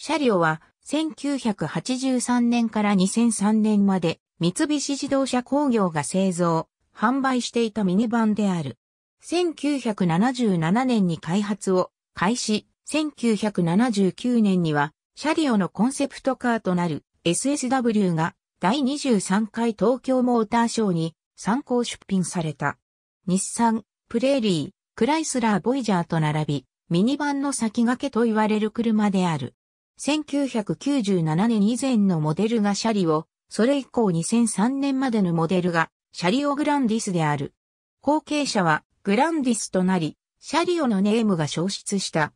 車両は1983年から2003年まで三菱自動車工業が製造、販売していたミニバンである。1977年に開発を開始、1979年には車両のコンセプトカーとなる SSW が第23回東京モーターショーに参考出品された。日産、プレーリー、クライスラー・ボイジャーと並び、ミニバンの先駆けと言われる車である。1997年以前のモデルがシャリオ、それ以降2003年までのモデルがシャリオグランディスである。後継者はグランディスとなり、シャリオのネームが消失した。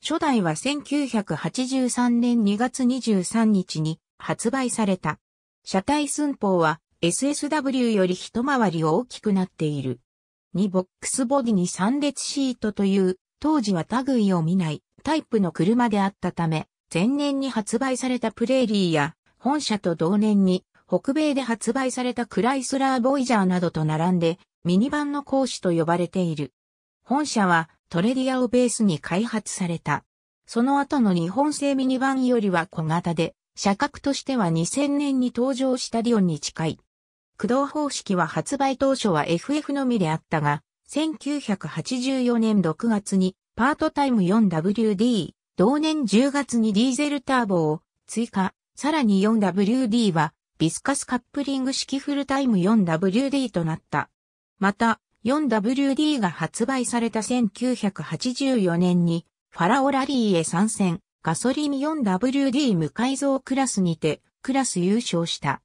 初代は1983年2月23日に発売された。車体寸法は SSW より一回り大きくなっている。2ボックスボディに3列シートという、当時は類を見ないタイプの車であったため、前年に発売されたプレーリーや、本社と同年に北米で発売されたクライスラー・ボイジャーなどと並んで、ミニバンの講師と呼ばれている。本社はトレディアをベースに開発された。その後の日本製ミニバンよりは小型で、車格としては2000年に登場したリオンに近い。駆動方式は発売当初は FF のみであったが、1984年6月にパートタイム 4WD、同年10月にディーゼルターボを追加、さらに 4WD はビスカスカップリング式フルタイム 4WD となった。また、4WD が発売された1984年に、ファラオラリーへ参戦、ガソリン 4WD 無改造クラスにて、クラス優勝した。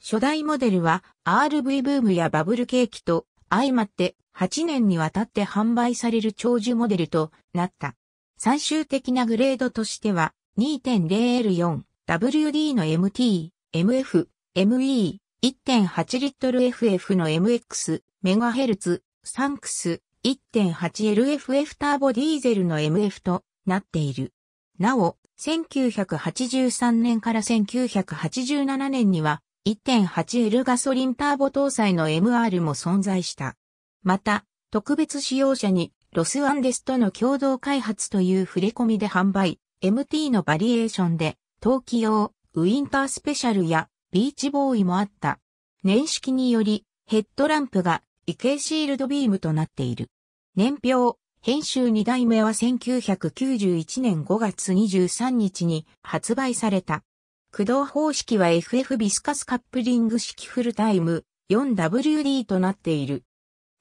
初代モデルは RV ブームやバブル景気と相まって8年にわたって販売される長寿モデルとなった。最終的なグレードとしては 2.0L4、WD の MT、MF、ME、1.8リットル FF の MX、メガヘルツ、サンクス、1.8LFF ターボディーゼルの MF となっている。なお、1983年から1987年には 1.8L ガソリンターボ搭載の MR も存在した。また、特別使用者にロスアンデスとの共同開発という触れ込みで販売、MT のバリエーションで、冬季用、ウィンタースペシャルやビーチボーイもあった。年式により、ヘッドランプが異形シールドビームとなっている。年表、編集2代目は1991年5月23日に発売された。駆動方式は FF ビスカスカップリング式フルタイム 4WD となっている。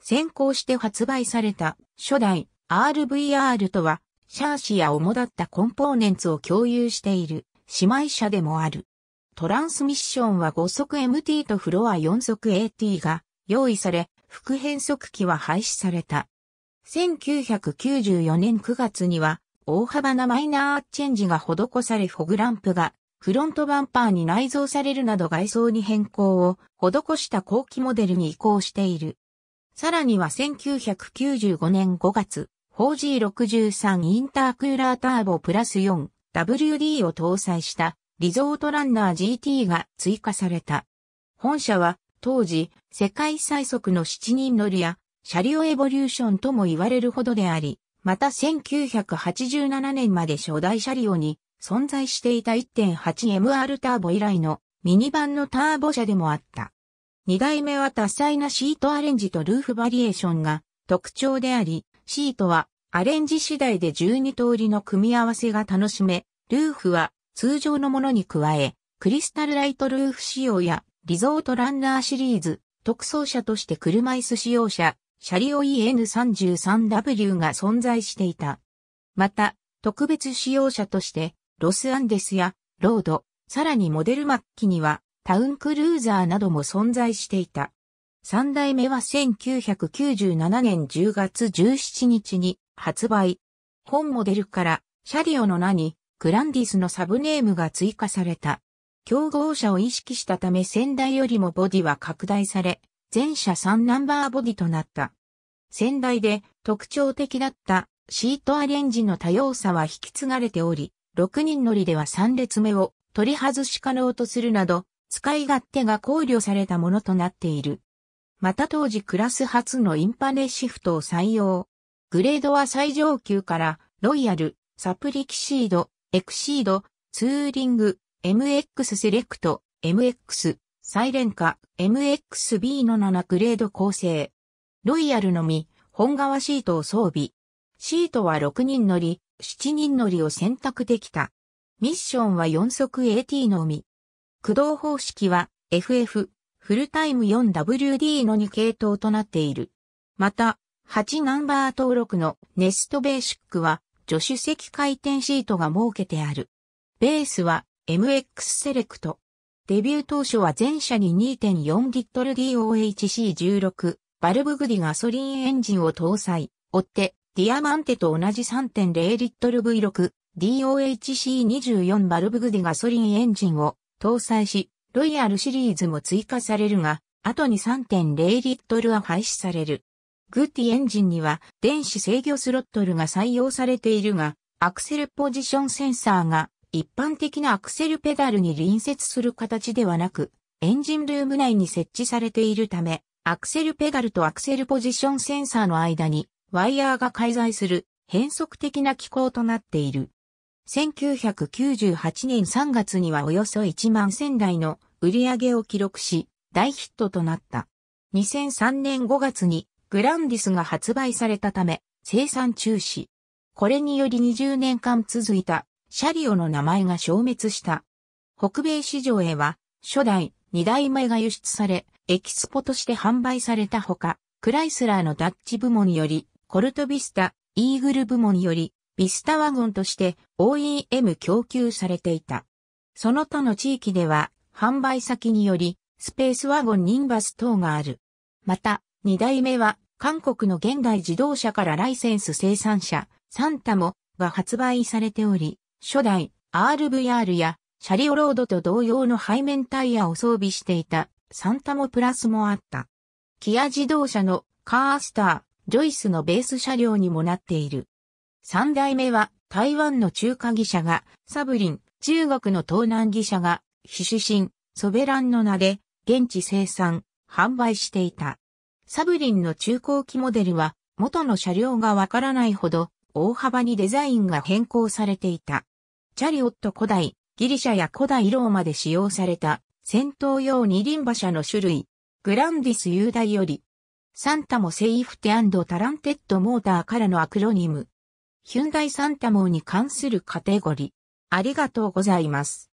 先行して発売された初代 RVR とはシャーシや主だったコンポーネンツを共有している姉妹車でもある。トランスミッションは5速 MT とフロア4速 AT が用意され、副変速機は廃止された。1994年9月には大幅なマイナーチェンジが施されフォグランプがフロントバンパーに内蔵されるなど外装に変更を施した後期モデルに移行している。さらには1995年5月、4G63 インタークーラーターボプラス 4WD を搭載したリゾートランナー GT が追加された。本社は当時世界最速の7人乗りや車両エボリューションとも言われるほどであり、また1987年まで初代車両に存在していた 1.8MR ターボ以来のミニ版のターボ車でもあった。二代目は多彩なシートアレンジとルーフバリエーションが特徴であり、シートはアレンジ次第で12通りの組み合わせが楽しめ、ルーフは通常のものに加え、クリスタルライトルーフ仕様やリゾートランナーシリーズ、特装車として車椅子使用者、シャリオ EN33W が存在していた。また、特別使用車として、ロスアンデスやロード、さらにモデル末期にはタウンクルーザーなども存在していた。三代目は1997年10月17日に発売。本モデルからシャリオの名にグランディスのサブネームが追加された。競合車を意識したため先代よりもボディは拡大され、全車3ナンバーボディとなった。先代で特徴的だったシートアレンジの多様さは引き継がれており、6人乗りでは3列目を取り外し可能とするなど、使い勝手が考慮されたものとなっている。また当時クラス初のインパネシフトを採用。グレードは最上級から、ロイヤル、サプリキシード、エクシード、ツーリング、MX セレクト、MX、サイレンカ、MXB の7グレード構成。ロイヤルのみ、本革シートを装備。シートは6人乗り、7人乗りを選択できた。ミッションは4速 AT のみ。駆動方式は FF、フルタイム 4WD の2系統となっている。また、8ナンバー登録のネストベーシックは助手席回転シートが設けてある。ベースは MX セレクト。デビュー当初は全車に2 4ル DOHC16 バルブグディガソリンエンジンを搭載、追ってディアマンテと同じ3.0リットル V6 DOHC24 バルブグディガソリンエンジンを搭載し、ロイヤルシリーズも追加されるが、後に3.0リットルは廃止される。グッディエンジンには電子制御スロットルが採用されているが、アクセルポジションセンサーが一般的なアクセルペダルに隣接する形ではなく、エンジンルーム内に設置されているため、アクセルペダルとアクセルポジションセンサーの間にワイヤーが介在する変則的な機構となっている。1998年3月にはおよそ1万1000台の売り上げを記録し、大ヒットとなった。2003年5月にグランディスが発売されたため生産中止。これにより20年間続いたシャリオの名前が消滅した。北米市場へは初代2代目が輸出され、エキスポとして販売されたほか、クライスラーのダッチ部門によりコルトビスタ、イーグル部門より、ビスタワゴンとして OEM 供給されていた。その他の地域では、販売先により、スペースワゴンニンバス等がある。また、2代目は、韓国の現代自動車からライセンス生産者、サンタモが発売されており、初代 RVR やシャリオロードと同様の背面タイヤを装備していたサンタモプラスもあった。キア自動車のカースター、ジョイスのベース車両にもなっている。三代目は台湾の中華技者がサブリン、中国の東南技者が非主神、ソベランの名で現地生産、販売していた。サブリンの中高期モデルは元の車両がわからないほど大幅にデザインが変更されていた。チャリオット古代、ギリシャや古代ローマで使用された戦闘用二輪馬車の種類、グランディス雄大よりサンタモセイフテタランテッドモーターからのアクロニム。ヒュンダイサンタモに関するカテゴリー。ありがとうございます。